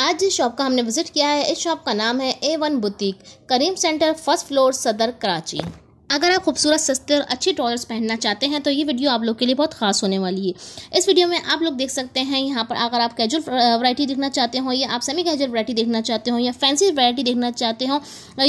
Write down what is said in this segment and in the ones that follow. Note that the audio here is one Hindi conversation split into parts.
आज जिस शॉप का हमने विजिट किया है इस शॉप का नाम है A one boutique Karim centre first floor Saddar Karachi अगर आप खूबसूरत सस्ते और अच्छे ट्रॉजर्स पहनना चाहते हैं तो ये वीडियो आप लोग के लिए बहुत खास होने वाली है इस वीडियो में आप लोग देख सकते हैं यहाँ पर अगर आप कैजुअल वैरायटी देखना चाहते हो या आप सेमी कैजुअल वैरायटी देखना चाहते हो या फैंसी वैरायटी देखना चाहते हो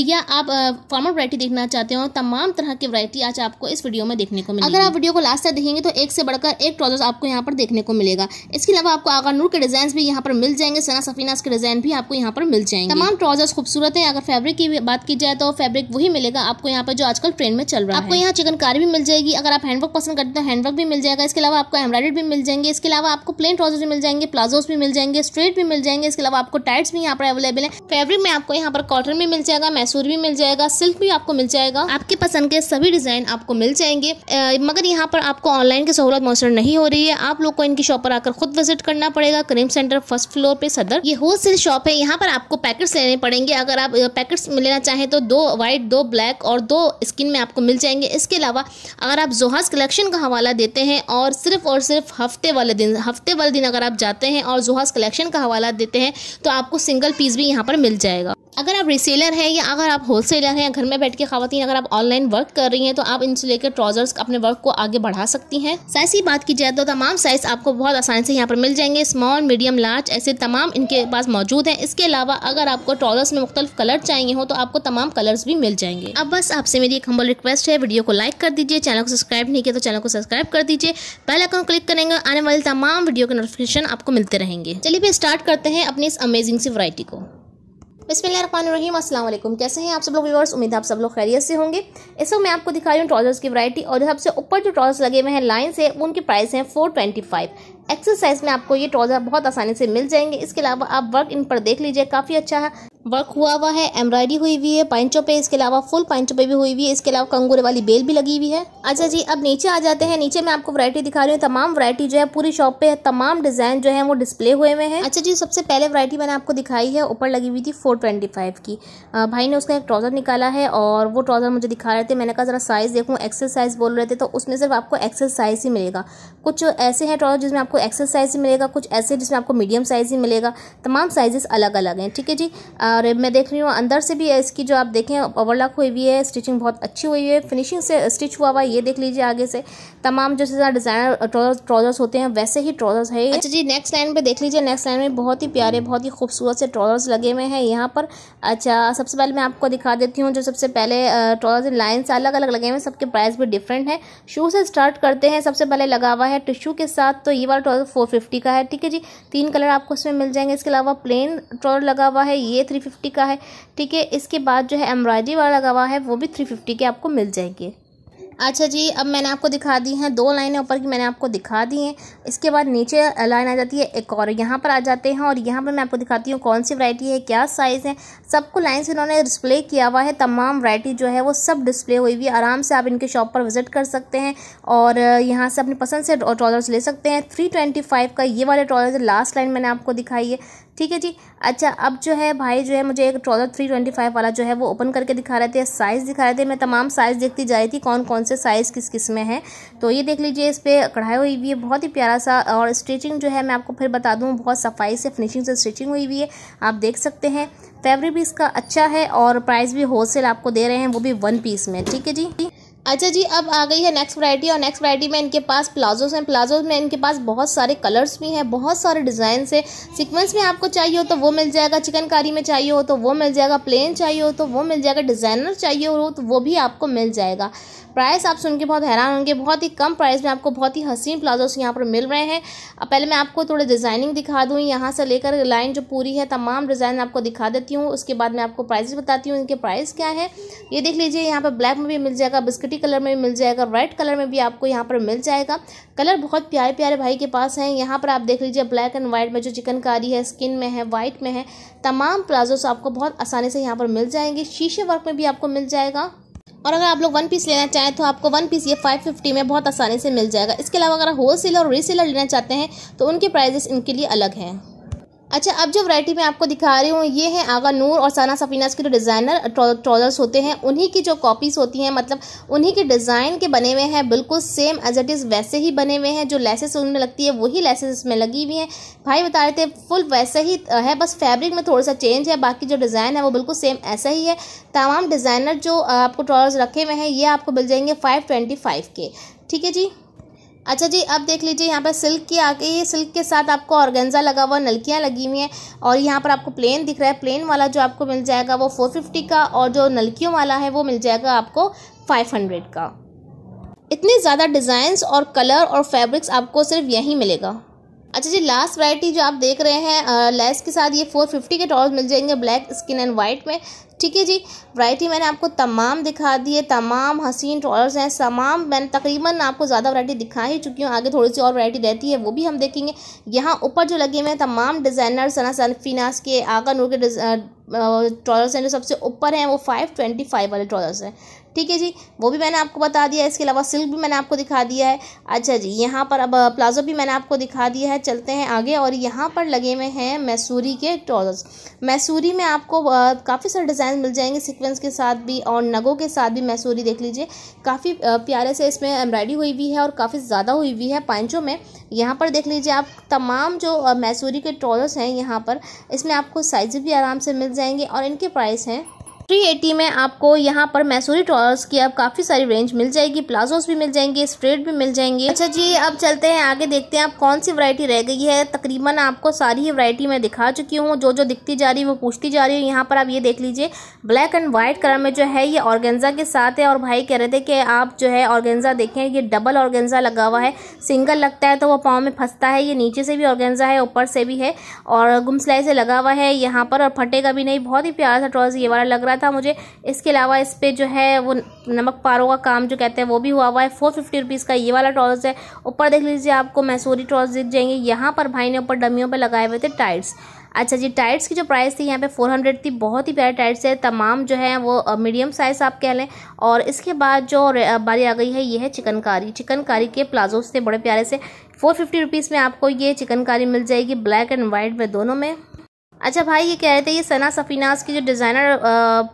या आप फॉर्मल वरायटी देखना चाहते हो तमाम तरह की वरायटी आज आपको इस वीडियो में देखने को मिलेगी अगर आप वीडियो को लास्ट तक देखेंगे तो एक से बढ़कर एक ट्राउजर्स आपको यहाँ पर देखने को मिलेगा इसके अलावा आपको आगा नूर के डिजाइन भी यहाँ पर मिल जाएंगे सना सफीनास के डिजाइन भी आपको यहाँ पर मिल जाएंगे तमाम ट्रॉजर्स खूबसूरत है अगर फैब्रिक की बात की जाए तो फैब्रिक वही मिलेगा आपको यहाँ पर जो आजकल ट्रेन में चल रहा है आपको यहाँ चिकनकारी भी मिल जाएगी अगर आप हैंडवर्क पसंद करते हैं हैंडवर्क तो भी मिल जाएगा इसके अलावा आपको एम्ब्रॉइड भी मिल जाएंगे इसके अलावा आपको प्लेन ट्राउजर भी मिल जाएंगे प्लाजोस भी मिल जाएंगे स्ट्रेट भी मिल जाएंगे इसके अलावा आपको टाइट्स भी यहाँ पर अवेलेबल है फेब्रिक में आपको यहाँ पर कॉटन भी मिल जाएगा मैसूर भी मिल जाएगा सिल्क भी आपको मिल जाएगा आपके पसंद के सभी डिजाइन आपको मिल जाएंगे मगर यहाँ पर आपको ऑनलाइन की सहूलत मौसर नहीं हो रही है आप लोग को इनकी शॉप पर आकर खुद विजिट करना पड़ेगा क्रीम सेंटर फर्स्ट फ्लोर पे सदर ये होलसेल शॉप है यहाँ पर आपको पैकेट्स लेने पड़ेंगे अगर आप पैकेट्स लेना चाहें तो दो व्हाइट दो ब्लैक और दो स्किन में में आपको मिल जाएंगे इसके अलावा अगर आप जोहाज कलेक्शन का हवाला देते हैं और सिर्फ और सिर्फ हफ्ते वाले दिन हफ्ते वाले दिन अगर आप जाते हैं और जोहाज कलेक्शन का हवाला देते हैं तो आपको सिंगल पीस भी यहाँ पर मिल जाएगा अगर आप रिसेलर हैं या अगर आप होलसेलर हैं घर में बैठ के खातन अगर आप ऑनलाइन वर्क कर रही हैं तो आप इनसे लेकर ट्राउजर्स अपने वर्क को आगे बढ़ा सकती हैं साइज की बात की जाए तो तमाम साइज आपको बहुत आसानी से यहाँ पर मिल जाएंगे स्मॉल मीडियम लार्ज ऐसे तमाम इनके पास मौजूद हैं इसके अलावा अगर आपको ट्राउजर्स में मुख्तलिफ कलर चाहिए हो तो आपको तमाम कलर्स भी मिल जाएंगे अब बस आपसे मेरी एक हम्बल रिक्वेस्ट है वीडियो को लाइक कर दीजिए चैनल को सब्सक्राइब नहीं किया तो चैनल को सब्सक्राइब कर दीजिए बेल अकाउंट क्लिक करेंगे आने वाले तमाम वीडियो के नोटिफिकेशन आपको मिलते रहेंगे चलिए फिर स्टार्ट करते हैं अपनी इस अमेजिंग सी वरायटी को बिसमीम अल्लाम कैसे हैं आप सब लोग व्यूवर्स उम्मीद है आप सब लोग खैरियत से होंगे इस वक्त मैं आपको दिखा रही हूँ ट्राउजर्स की वैरायटी और सबसे ऊपर जो ट्राउजर्स लगे हुए हैं लाइन से उनके प्राइस हैं फोर ट्वेंटी फाइव एक्सरसाइज में आपको ये ट्राउज़र बहुत आसानी से मिल जाएंगे इसके अलावा आप वर्क इन पर देख लीजिए काफ़ी अच्छा है वर्क हुआ हुआ है एम्ब्रॉयडरी हुई हुई है पैंचों पे इसके अलावा फुल पैंचों पे भी हुई हुई है इसके अलावा कंगूरे वाली बेल भी लगी हुई है अच्छा जी अब नीचे आ जाते हैं नीचे मैं आपको वरायटी दिखा रही हूँ तमाम वरायटी जो है पूरी शॉप पे है तमाम डिजाइन जो है वो डिस्प्ले हुए हुए हैं अच्छा जी सबसे पहले वरायटी मैंने आपको दिखाई है ऊपर लगी हुई थी फोर की भाई ने उसका एक ट्राउजर निकाला है और वो ट्राउजर मुझे दिखा रहे थे मैंने कहा जरा साइज देखूँ एक्सेल साइज बोल रहे थे तो उसमें सिर्फ आपको एक्सेल साइज ही मिलेगा कुछ ऐसे हैं ट्राउजर जिसमें आपको एक्सेल साइज ही मिलेगा कुछ ऐसे जिसमें आपको मीडियम साइज ही मिलेगा तमाम साइजेस अलग अलग हैं ठीक है जी और मैं देख रही हूँ अंदर से भी इसकी जो आप देखें ओवरलॉक हुई हुई है स्टिचिंग बहुत अच्छी हुई है फिनिशिंग से स्टिच हुआ हुआ ये देख लीजिए आगे से तमाम जो डिज़ाइनर ट्रॉजर्स होते हैं वैसे ही ट्रॉजर्स है अच्छा जी नेक्स्ट लाइन पर देख लीजिए नेक्स्ट लाइन में बहुत ही प्यारे बहुत ही खूबसूरत से ट्रॉजर्स लगे हुए हैं यहाँ पर अच्छा सबसे पहले मैं आपको दिखा देती हूँ जो सबसे पहले ट्राउजर लाइन से अलग अलग लगे हुए हैं सबके प्राइस भी डिफरेंट है शू से स्टार्ट करते हैं सबसे पहले लगा हुआ है टिशू के साथ तो ये वाला ट्रॉजर फोर का है ठीक है जी तीन कलर आपको इसमें मिल जाएंगे इसके अलावा प्लेन ट्रॉजर लगा हुआ है ये थ्री फिफ्टी का है ठीक है इसके बाद जो है एम्ब्रॉयडरी वाला गवा है वो भी थ्री फिफ्टी के आपको मिल जाएंगे अच्छा जी अब मैंने आपको दिखा दी हैं दो लाइनें ऊपर की मैंने आपको दिखा दी हैं इसके बाद नीचे लाइन आ जाती है एक और यहाँ पर आ जाते हैं और यहाँ पर मैं आपको दिखाती हूँ कौन सी वैरायटी है क्या साइज़ है सबको लाइन से इन्होंने डिस्प्ले किया हुआ है तमाम वैरायटी जो है वो सब डिस्प्ले हुई हुई आराम से आप इनके शॉप पर विज़िट कर सकते हैं और यहाँ से अपनी पसंद से ट्रॉलर्स ले सकते हैं थ्री का ये वाले ट्रॉलर लास्ट लाइन मैंने आपको दिखाई है ठीक है जी अच्छा अब जो है भाई जो है मुझे एक ट्रॉज़र थ्री ट्वेंटी फाइव वाला जो है वो ओपन करके दिखा रहे थे साइज़ दिखा रहे थे मैं तमाम साइज़ देखती जा रही थी कौन कौन से साइज़ किस किस में है तो ये देख लीजिए इस पर कढ़ाई हुई हुई है बहुत ही प्यारा सा और स्टिचिंग जो है मैं आपको फिर बता दूँ बहुत सफाई से फिनिशिंग से स्टिचिंग हुई हुई है आप देख सकते हैं फैब्रिक भी इसका अच्छा है और प्राइस भी होल आपको दे रहे हैं वो भी वन पीस में ठीक है जी अच्छा जी अब आ गई है नेक्स्ट वैरायटी और नेक्स्ट वैरायटी में इनके पास प्लाजोस हैं प्लाजोस में इनके पास बहुत सारे कलर्स भी हैं बहुत सारे डिज़ाइन है सिक्वेंस में आपको चाहिए हो तो वो मिल जाएगा चिकनकारी में चाहिए हो तो वो मिल जाएगा प्लेन चाहिए हो तो वो मिल जाएगा डिज़ाइनर चाहिए हो तो वो भी आपको मिल जाएगा प्राइस आप सुन के बहुत हैरान होंगे बहुत ही कम प्राइस में आपको बहुत ही हसीन प्लाजोस यहाँ पर मिल रहे हैं पहले मैं आपको थोड़े डिज़ाइनिंग दिखा दूँ यहाँ से लेकर लाइन जो पूरी है तमाम डिज़ाइन आपको दिखा देती हूँ उसके बाद मैं आपको प्राइस बताती हूँ इनके प्राइस क्या है ये देख लीजिए यहाँ पर ब्लैक में भी मिल जाएगा बिस्किटी मल्टी कलर में मिल जाएगा रेड कलर में भी आपको यहाँ पर मिल जाएगा कलर बहुत प्यारे प्यारे भाई के पास हैं यहाँ पर आप देख लीजिए ब्लैक एंड वाइट में जो चिकनकारी है स्किन में है वाइट में है तमाम प्लाजोस आपको बहुत आसानी से यहाँ पर मिल जाएंगे शीशे वर्क में भी आपको मिल जाएगा और अगर आप लोग वन पीस लेना चाहें तो आपको वन पीस ये 550 में बहुत आसानी से मिल जाएगा इसके अलावा अगर होल सेलर और रीसेलर लेना चाहते हैं तो उनके प्राइजेस इनके लिए अलग हैं अच्छा अब जो वैरायटी मैं आपको दिखा रही हूँ ये है आगा नूर और साना सफीनास के जो डिज़ाइनर ट्रॉलर्स uh, होते हैं उन्हीं की जो कॉपीज़ होती हैं मतलब उन्हीं के डिज़ाइन के बने हुए हैं बिल्कुल सेम एज इट इज़ वैसे ही बने हुए हैं जो लेसेस उनमें लगती है वही लेसेस इसमें लगी हुई हैं भाई बता रहे थे फुल वैसे ही uh, है बस फैब्रिक में थोड़ा सा चेंज है बाकी जो डिज़ाइन है वो बिल्कुल सेम ऐसा ही है तमाम डिज़ाइनर जो uh, आपको ट्रॉलर्स रखे हुए हैं ये आपको मिल जाएंगे फाइव के ठीक है जी अच्छा जी अब देख लीजिए यहाँ पर सिल्क की आ गई सिल्क के साथ आपको ऑर्गेंजा लगा हुआ नलकियाँ लगी हुई हैं और यहाँ पर आपको प्लेन दिख रहा है प्लेन वाला जो आपको मिल जाएगा वो फोर फिफ्टी का और जो नलकियों वाला है वो मिल जाएगा आपको फाइव हंड्रेड का इतने ज़्यादा डिज़ाइंस और कलर और फैब्रिक्स आपको सिर्फ यहीं मिलेगा अच्छा जी लास्ट वरायटी जो आप देख रहे हैं लेस के साथ ये फोर फिफ्टी के टॉल्स मिल जाएंगे ब्लैक स्किन एंड वाइट में ठीक है जी वैरायटी मैंने आपको तमाम दिखा दी है तमाम हसीन टॉलर्स हैं तमाम मैंने तकरीबन आपको ज़्यादा वैरायटी दिखा ही चुकी हूँ आगे थोड़ी सी और वैरायटी रहती है वो भी हम देखेंगे यहाँ ऊपर जो लगे हुए हैं तमाम डिज़ाइनर सना सनफिनास के आगा नूर के ट्रॉलर्स हैं जो सबसे ऊपर हैं वो फाइव ट्वेंटी फाइव वाले ट्रॉलर्स हैं ठीक है जी वो भी मैंने आपको बता दिया इसके अलावा सिल्क भी मैंने आपको दिखा दिया है अच्छा जी यहाँ पर अब प्लाजो भी मैंने आपको दिखा दिया है चलते हैं आगे और यहाँ पर लगे हुए हैं मैसूरी के ट्रॉजर्स मैसूरी में आपको काफ़ी सारे डिज़ाइन मिल जाएंगे सिक्वेंस के साथ भी और नगों के साथ भी मैसूरी देख लीजिए काफ़ी प्यारे से इसमें एम्ब्रॉयडरी हुई हुई है और काफ़ी ज़्यादा हुई हुई है पैंचों में यहाँ पर देख लीजिए आप तमाम जो मैसूरी के ट्रॉजर्स हैं यहाँ पर इसमें आपको साइज भी आराम से मिल जाएंगे और इनके प्राइस हैं थ्री में आपको यहाँ पर मैसूरी ट्रॉल्स की अब काफ़ी सारी रेंज मिल जाएगी प्लाजोस भी मिल जाएंगे स्ट्रेट भी मिल जाएंगे अच्छा जी अब चलते हैं आगे देखते हैं आप कौन सी वरायटी रह गई है तकरीबन आपको सारी ही वरायटी मैं दिखा चुकी हूँ जो जो दिखती जा रही है वो पूछती जा रही है यहाँ पर आप ये देख लीजिए ब्लैक एंड व्हाइट कलर में जो है ये ऑर्गेंजा के साथ है और भाई कह रहे थे कि आप जो है ऑर्गेंजा देखें ये डबल ऑर्गेंजा लगा हुआ है सिंगल लगता है तो वो पाँव में फंसता है ये नीचे से भी ऑर्गेंजा है ऊपर से भी है और गुमसलाई से लगा हुआ है यहाँ पर और फटेगा भी नहीं बहुत ही प्यारा सा ट्रॉस ये वाला लग रहा है था मुझे इसके अलावा इस पर जो है वो नमक पारों का काम जो कहते हैं वो भी हुआ हुआ है फोर फिफ्टी रुपीज़ का ये वाला ट्रॉज है ऊपर देख लीजिए आपको मैसूरी ट्रॉज दिख जाएंगे यहाँ पर भाई ने ऊपर डमियों पर लगाए हुए थे टाइट्स अच्छा जी टाइट्स की जो प्राइस थी यहाँ पे 400 थी बहुत ही प्यारे टाइट्स है तमाम जो है वो मीडियम साइज़ आप कह लें और इसके बाद जो बारी आ गई है ये है चिकनकारी चिकनकारी के प्लाजोस थे बड़े प्यारे से फोर फिफ्टी रुपीज़ में आपको ये चिकनकारी मिल जाएगी ब्लैक एंड वाइट में दोनों में अच्छा भाई ये कह रहे थे ये सना सफ़ीनास के जो डिज़ाइनर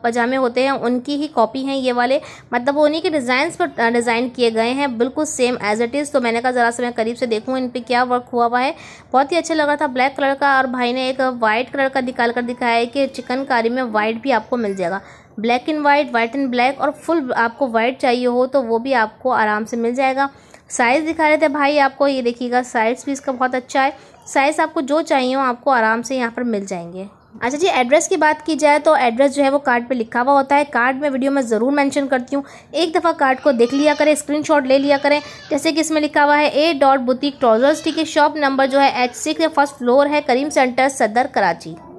पजामे होते हैं उनकी ही कॉपी हैं ये वाले मतलब वो उन्हीं के डिज़ाइंस पर डिज़ाइन किए गए हैं बिल्कुल सेम एज इट इज़ तो मैंने कहा ज़रा से मैं करीब से देखूँ इन पर क्या वर्क हुआ हुआ है बहुत ही अच्छा लगा था ब्लैक कलर का और भाई ने एक वाइट कलर का निकाल कर दिखाया है कि चिकनकारी में वाइट भी आपको मिल जाएगा black and white white and black और फुल आपको वाइट चाहिए हो तो वो भी आपको आराम से मिल जाएगा साइज़ दिखा रहे थे भाई आपको ये देखिएगा साइज़ भी इसका बहुत अच्छा है साइज़ आपको जो चाहिए हो आपको आराम से यहाँ पर मिल जाएंगे अच्छा जी एड्रेस की बात की जाए तो एड्रेस जो है वो कार्ड पे लिखा हुआ होता है कार्ड में वीडियो में ज़रूर मेंशन करती हूँ एक दफ़ा कार्ड को देख लिया करें स्क्रीनशॉट ले लिया करें जैसे कि इसमें लिखा हुआ है ए डॉट बुटीक ट्रॉजर्स ठीक है शॉप नंबर जो है एच सिक्स फर्स्ट फ्लोर है करीम सेंटर सदर कराची